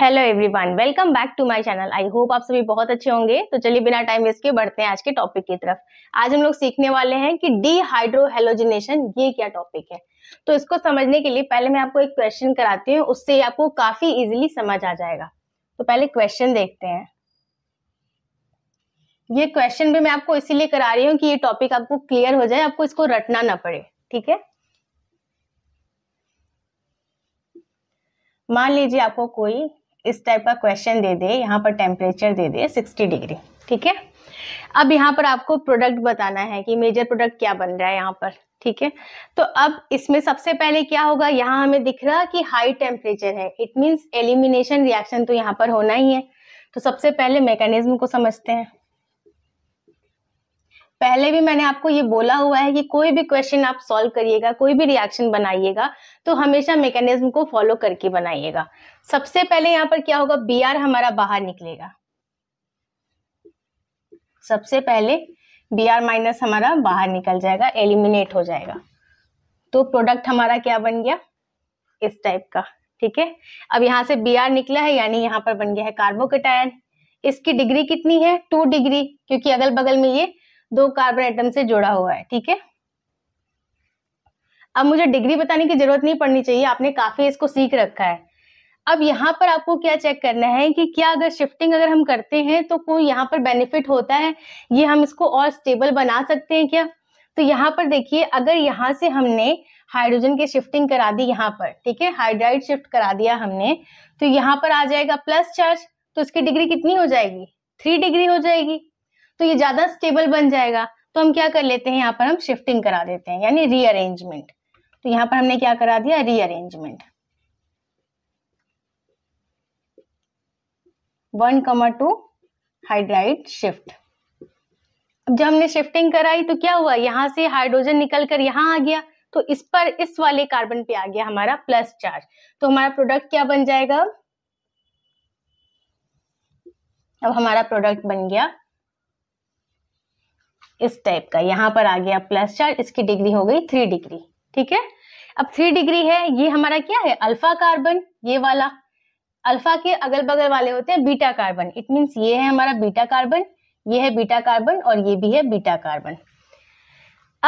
hello everyone welcome back to my channel I hope आप सभी बहुत अच्छे होंगे तो चलिए बिना टाइम वेस्ट के बढ़ते हैं आज के टॉपिक की तरफ आज हम लोग सीखने वाले हैं कि डीहाइड्रोहेलोजिनेशन ये क्या टॉपिक है तो इसको समझने के लिए पहले मैं आपको एक क्वेश्चन कराती हूँ उससे आपको काफी इजिली समझ आ जाएगा तो पहले क्वेश्चन देखते हैं ये क्वेश्चन भी मैं आपको इसीलिए करा रही हूँ कि ये टॉपिक आपको क्लियर हो जाए आपको इसको रटना ना पड़े ठीक है मान लीजिए आपको कोई इस टाइप का क्वेश्चन दे दे यहाँ पर टेम्परेचर दे दे 60 डिग्री ठीक है अब यहाँ पर आपको प्रोडक्ट बताना है कि मेजर प्रोडक्ट क्या बन रहा है यहाँ पर ठीक है तो अब इसमें सबसे पहले क्या होगा यहाँ हमें दिख रहा कि हाई टेम्परेचर है इट मीन्स एलिमिनेशन रिएक्शन तो यहाँ पर होना ही है तो सबसे पहले मैकेनिज्म को समझते हैं पहले भी मैंने आपको ये बोला हुआ है कि कोई भी क्वेश्चन आप सॉल्व करिएगा कोई भी रिएक्शन बनाइएगा तो हमेशा मैकेनिज्म को फॉलो करके बनाइएगा सबसे पहले यहाँ पर क्या होगा बी आर हमारा बाहर निकलेगा सबसे पहले बी आर माइनस हमारा बाहर निकल जाएगा एलिमिनेट हो जाएगा तो प्रोडक्ट हमारा क्या बन गया इस टाइप का ठीक है अब यहां से बी आर निकला है यानी यहाँ पर बन गया है कार्बोकेटायन इसकी डिग्री कितनी है टू डिग्री क्योंकि अगल बगल में ये दो कार्बन एटम से जुड़ा हुआ है ठीक है अब मुझे डिग्री बताने की जरूरत नहीं पड़नी चाहिए आपने काफी इसको सीख रखा है अब यहाँ पर आपको क्या चेक करना है कि क्या अगर शिफ्टिंग अगर हम करते हैं तो कोई यहाँ पर बेनिफिट होता है ये हम इसको और स्टेबल बना सकते हैं क्या तो यहाँ पर देखिए अगर यहाँ से हमने हाइड्रोजन की शिफ्टिंग करा दी यहाँ पर ठीक है हाइड्राइड शिफ्ट करा दिया हमने तो यहाँ पर आ जाएगा प्लस चार्ज तो उसकी डिग्री कितनी हो जाएगी थ्री डिग्री हो जाएगी तो ये ज्यादा स्टेबल बन जाएगा तो हम क्या कर लेते हैं यहाँ पर हम शिफ्टिंग करा देते हैं यानी रीअरेंजमेंट तो यहाँ पर हमने क्या करा दिया rearrangement one comma two hydride shift अब जब हमने शिफ्टिंग कराई तो क्या हुआ यहां से हाइड्रोजन निकल कर आ गया तो इस पर इस वाले कार्बन पे आ गया हमारा प्लस चार्ज तो हमारा प्रोडक्ट क्या बन जाएगा अब हमारा प्रोडक्ट बन गया इस टाइप का यहाँ पर आ गया प्लस चार्ज इसकी डिग्री हो गई थ्री डिग्री ठीक है अब थ्री डिग्री है ये हमारा क्या है अल्फा कार्बन ये वाला अल्फा के अगल बगल वाले होते हैं बीटा कार्बन इट मीन्स ये है हमारा बीटा कार्बन ये है बीटा कार्बन और ये भी है बीटा कार्बन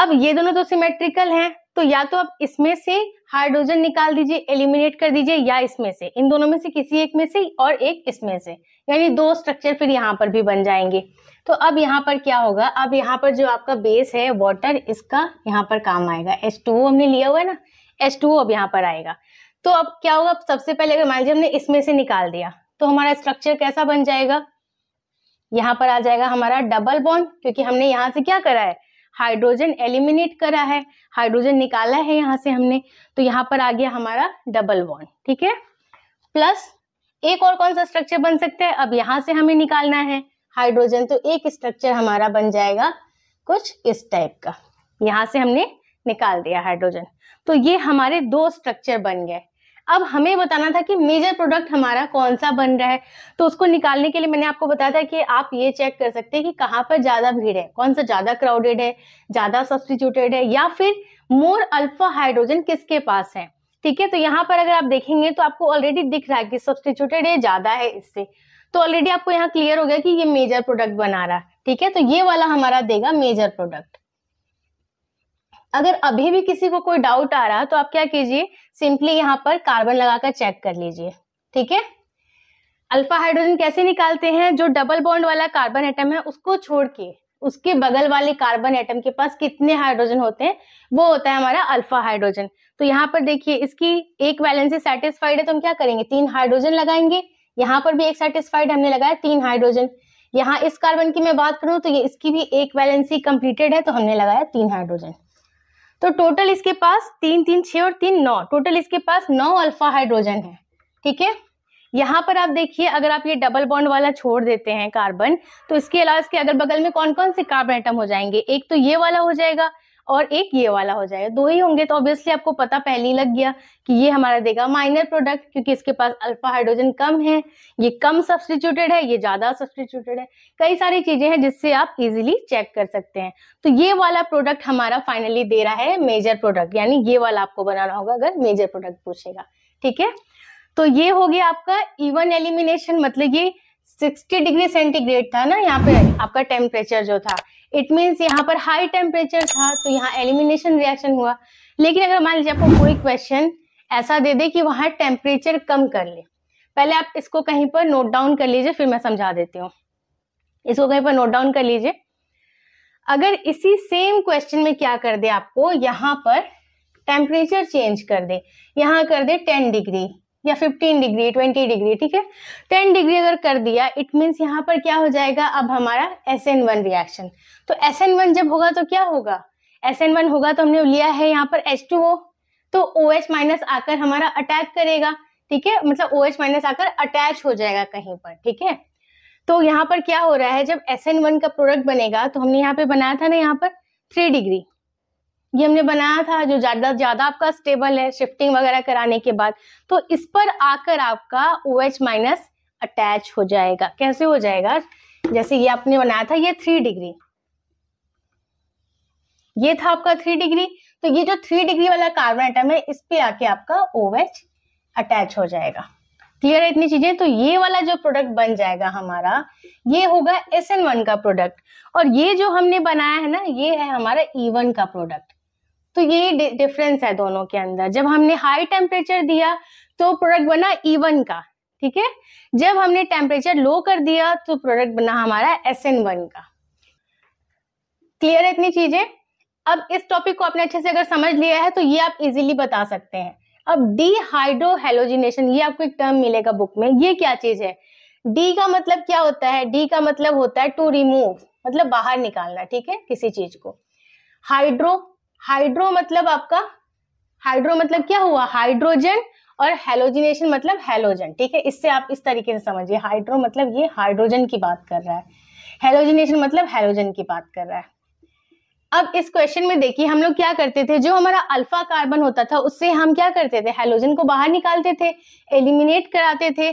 अब ये दोनों तो सिमेट्रिकल हैं तो या तो आप इसमें से हाइड्रोजन निकाल दीजिए एलिमिनेट कर दीजिए या इसमें से इन दोनों में से किसी एक में से और एक इसमें से यानी दो स्ट्रक्चर फिर यहाँ पर भी बन जाएंगे तो अब यहाँ पर क्या होगा अब यहाँ पर जो आपका बेस है वाटर इसका यहाँ पर काम आएगा एच हमने लिया हुआ है ना एच अब यहाँ पर आएगा तो अब क्या होगा सबसे पहले अगर मान लीजिए हमने इसमें से निकाल दिया तो हमारा स्ट्रक्चर कैसा बन जाएगा यहाँ पर आ जाएगा हमारा डबल बॉन्ड क्योंकि हमने यहाँ से क्या करा है हाइड्रोजन एलिमिनेट करा है हाइड्रोजन निकाला है यहां से हमने तो यहां पर आ गया हमारा डबल बॉन्ड ठीक है प्लस एक और कौन सा स्ट्रक्चर बन सकता है अब यहां से हमें निकालना है हाइड्रोजन तो एक स्ट्रक्चर हमारा बन जाएगा कुछ इस टाइप का यहां से हमने निकाल दिया हाइड्रोजन तो ये हमारे दो स्ट्रक्चर बन गए अब हमें बताना था कि मेजर प्रोडक्ट हमारा कौन सा बन रहा है तो उसको निकालने के लिए मैंने आपको बताया था कि आप ये चेक कर सकते हैं कि कहाँ पर ज़्यादा भीड़ है कौन सा ज़्यादा क्राउडेड है ज़्यादा सब्सटीट्यूटेड है या फिर मोर अल्फा हाइड्रोजन किसके पास है ठीक है तो यहाँ पर अगर आप देखेंगे तो आपको ऑलरेडी दिख रहा है कि सब्सटीट्यूटेड है ज़्यादा है इससे तो ऑलरेडी आपको यहाँ क्लियर हो गया कि ये मेजर प्रोडक्ट बना रहा है ठीक है तो ये वाला हमारा देगा मेजर प्रोडक्ट अगर अभी भी किसी को कोई डाउट आ रहा तो आप क्या कीजिए सिंपली यहाँ पर कार्बन लगाकर चेक कर लीजिए ठीक है अल्फा हाइड्रोजन कैसे निकालते हैं जो डबल बॉन्ड वाला कार्बन एटम है उसको छोड़ के उसके बगल वाले कार्बन एटम के पास कितने हाइड्रोजन होते हैं वो होता है हमारा अल्फा हाइड्रोजन तो यहाँ पर देखिए इसकी एक वैलेंसी सेटिस्फाइड है तो हम क्या करेंगे तीन हाइड्रोजन लगाएंगे यहाँ पर भी एक सेटिस्फाइड हमने लगाया तीन हाइड्रोजन यहाँ इस कार्बन की मैं बात करूं तो ये इसकी भी एक वैलेंसी कंप्लीटेड है तो हमने लगाया तीन हाइड्रोजन तो टोटल इसके पास तीन तीन छ और तीन नौ टोटल इसके पास नौ अल्फा हाइड्रोजन है ठीक है यहाँ पर आप देखिए अगर आप ये डबल बॉन्ड वाला छोड़ देते हैं कार्बन तो इसके अलावा इसके अगल बगल में कौन कौन से कार्बन आइटम हो जाएंगे एक तो ये वाला हो जाएगा और एक ये वाला हो जाएगा दो ही होंगे तो ऑब्वियसली आपको पता पहले ही लग गया कि ये हमारा देगा माइनर प्रोडक्ट क्योंकि इसके पास अल्फा हाइड्रोजन कम है ये कम सब्सटीट्यूटेड है ये ज्यादा सब्सटीट्यूटेड है कई सारी चीजें हैं जिससे आप इजिली चेक कर सकते हैं तो ये वाला प्रोडक्ट हमारा फाइनली दे रहा है मेजर प्रोडक्ट यानी ये वाला आपको बनाना होगा अगर मेजर प्रोडक्ट पूछेगा ठीक है तो ये हो गया आपका इवन एलिमिनेशन मतलब ये 60 डिग्री सेंटीग्रेड था ना यहाँ पे आपका टेम्परेचर जो था इट मीन्स यहाँ पर हाई टेम्परेचर था तो यहाँ एलिमिनेशन रिएक्शन हुआ लेकिन अगर मान लीजिए आपको कोई क्वेश्चन ऐसा दे दे कि वहाँ टेम्परेचर कम कर ले पहले आप इसको कहीं पर नोट डाउन कर लीजिए फिर मैं समझा देती हूँ इसको कहीं पर नोट डाउन कर लीजिए अगर इसी सेम क्वेश्चन में क्या कर दे आपको यहाँ पर टेम्परेचर चेंज कर दे यहाँ कर दे टेन डिग्री या 15 डिग्री 20 डिग्री ठीक है 10 डिग्री अगर कर दिया इट मीन्स यहाँ पर क्या हो जाएगा अब हमारा एस एन वन रिएक्शन तो एस एन वन जब होगा तो क्या होगा एस एन वन होगा तो हमने लिया है यहाँ पर एच टू ओ तो ओ एच माइनस आकर हमारा अटैक करेगा ठीक है मतलब ओ एच माइनस आकर अटैच हो जाएगा कहीं पर ठीक है तो यहाँ पर क्या हो रहा है जब एस एन वन का प्रोडक्ट बनेगा तो हमने यहाँ पे बनाया था ना यहाँ पर थ्री डिग्री ये हमने बनाया था जो ज़्यादा ज़्यादा आपका स्टेबल है शिफ्टिंग वगैरह कराने के बाद तो इस पर आकर आपका ओ एच माइनस अटैच हो जाएगा कैसे हो जाएगा जैसे ये आपने बनाया था ये थ्री डिग्री ये था आपका थ्री डिग्री तो ये जो थ्री डिग्री वाला कार्बन आइटम है इस पे आके आपका ओ एच अटैच हो जाएगा क्लियर है इतनी चीजें तो ये वाला जो प्रोडक्ट बन जाएगा हमारा ये होगा एस एन वन का प्रोडक्ट और ये जो हमने बनाया है ना ये है हमारा ई e वन का प्रोडक्ट तो ये डिफरेंस है दोनों के अंदर जब हमने हाई टेम्परेचर दिया तो प्रोडक्ट बना ई का ठीक है जब हमने टेम्परेचर लो कर दिया तो प्रोडक्ट बना हमारा एस एन वन का क्लियर है इतनी चीजें अब इस टॉपिक को आपने अच्छे से अगर समझ लिया है तो ये आप इजीली बता सकते हैं अब डीहाइड्रोहेलोजिनेशन ये आपको एक टर्म मिलेगा बुक में ये क्या चीज है डी का मतलब क्या होता है डी का मतलब होता है टू रिमूव मतलब बाहर निकालना ठीक है किसी चीज को हाइड्रो हाइड्रो मतलब आपका हाइड्रो मतलब क्या हुआ हाइड्रोजन और हेलोजिनेशन मतलब हेलोजन ठीक है इससे आप इस तरीके से समझिए हाइड्रो मतलब ये हाइड्रोजन की बात कर रहा है हेलोजिनेशन मतलब हेलोजन की बात कर रहा है अब इस क्वेश्चन में देखिए हम लोग क्या करते थे जो हमारा अल्फा कार्बन होता था उससे हम क्या करते थे हेलोजन को बाहर निकालते थे एलिमिनेट कराते थे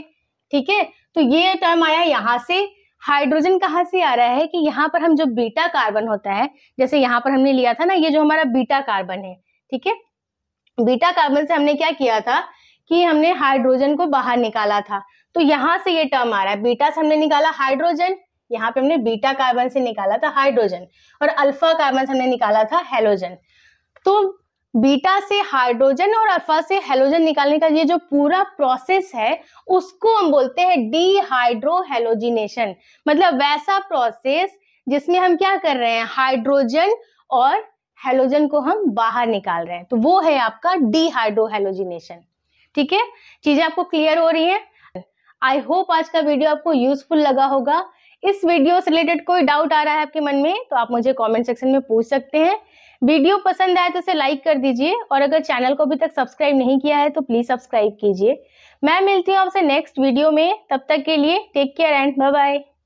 ठीक है तो ये टर्म आया यहां से हाइड्रोजन कहाँ से आ रहा है कि यहाँ पर हम जो बीटा कार्बन होता है जैसे यहाँ पर हमने लिया था ना ये जो हमारा बीटा कार्बन है ठीक है बीटा कार्बन से हमने क्या किया था कि हमने हाइड्रोजन को बाहर निकाला था तो यहां से ये टर्म आ रहा है बीटा से हमने निकाला हाइड्रोजन यहाँ पे हमने बीटा कार्बन से निकाला था हाइड्रोजन और अल्फा कार्बन से हमने निकाला था हेलोजन तो बीटा से हाइड्रोजन और अल्फा से हेलोजन निकालने का ये जो पूरा प्रोसेस है उसको हम बोलते हैं डीहाइड्रोहेलोजिनेशन मतलब वैसा प्रोसेस जिसमें हम क्या कर रहे हैं हाइड्रोजन और हेलोजन को हम बाहर निकाल रहे हैं तो वो है आपका डीहाइड्रोहेलोजिनेशन ठीक है चीजें आपको क्लियर हो रही है आई होप आज का वीडियो आपको यूजफुल लगा होगा इस वीडियो से रिलेटेड कोई डाउट आ रहा है आपके मन में तो आप मुझे कॉमेंट सेक्शन में पूछ सकते हैं वीडियो पसंद आए तो इसे लाइक कर दीजिए और अगर चैनल को अभी तक सब्सक्राइब नहीं किया है तो प्लीज सब्सक्राइब कीजिए मैं मिलती हूँ आपसे नेक्स्ट वीडियो में तब तक के लिए take care and bye bye